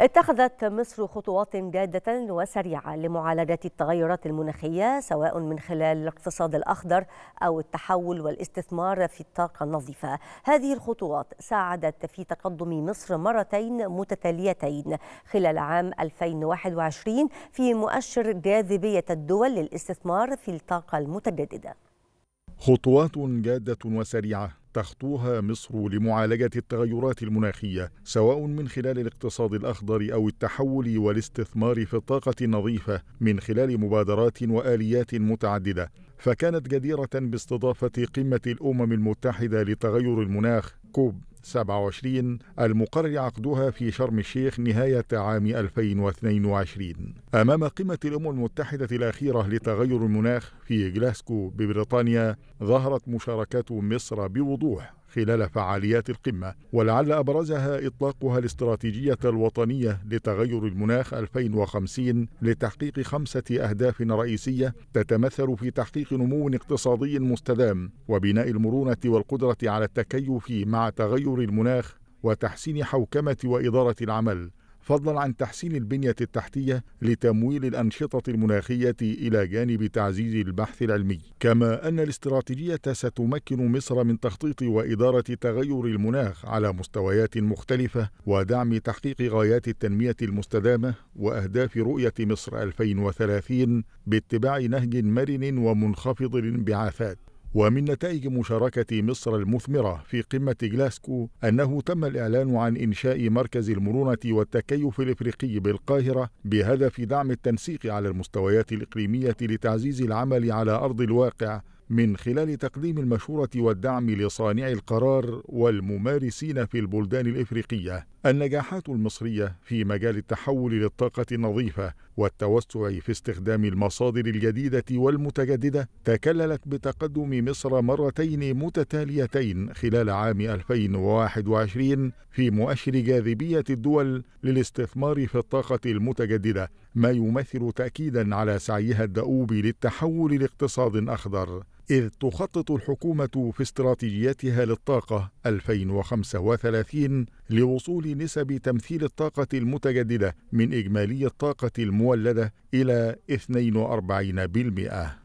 اتخذت مصر خطوات جادة وسريعة لمعالجة التغيرات المناخية سواء من خلال الاقتصاد الأخضر أو التحول والاستثمار في الطاقة النظيفة هذه الخطوات ساعدت في تقدم مصر مرتين متتاليتين خلال عام 2021 في مؤشر جاذبية الدول للاستثمار في الطاقة المتجددة خطوات جادة وسريعة تخطوها مصر لمعالجة التغيرات المناخية سواء من خلال الاقتصاد الأخضر أو التحول والاستثمار في الطاقة النظيفة من خلال مبادرات وآليات متعددة فكانت جديرة باستضافة قمة الأمم المتحدة لتغير المناخ كوب 27 المقرر عقدها في شرم الشيخ نهاية عام 2022 أمام قمة الأمم المتحدة الأخيرة لتغير المناخ في جلاسكو ببريطانيا ظهرت مشاركات مصر بوضوح خلال فعاليات القمة ولعل أبرزها إطلاقها الاستراتيجية الوطنية لتغير المناخ 2050 لتحقيق خمسة أهداف رئيسية تتمثل في تحقيق نمو اقتصادي مستدام وبناء المرونة والقدرة على التكيف مع تغير المناخ وتحسين حوكمة وإدارة العمل فضلا عن تحسين البنية التحتية لتمويل الأنشطة المناخية إلى جانب تعزيز البحث العلمي كما أن الاستراتيجية ستمكن مصر من تخطيط وإدارة تغير المناخ على مستويات مختلفة ودعم تحقيق غايات التنمية المستدامة وأهداف رؤية مصر 2030 باتباع نهج مرن ومنخفض الانبعاثات ومن نتائج مشاركة مصر المثمرة في قمة جلاسكو أنه تم الإعلان عن إنشاء مركز المرونة والتكيف الإفريقي بالقاهرة بهدف دعم التنسيق على المستويات الإقليمية لتعزيز العمل على أرض الواقع من خلال تقديم المشورة والدعم لصانعي القرار والممارسين في البلدان الإفريقية. النجاحات المصرية في مجال التحول للطاقة النظيفة والتوسع في استخدام المصادر الجديدة والمتجددة تكللت بتقدم مصر مرتين متتاليتين خلال عام 2021 في مؤشر جاذبية الدول للاستثمار في الطاقة المتجددة، ما يمثل تأكيدا على سعيها الدؤوب للتحول لاقتصاد أخضر. إذ تخطط الحكومة في استراتيجيتها للطاقة 2035 لوصول نسب تمثيل الطاقة المتجددة من إجمالي الطاقة المولدة إلى 42%.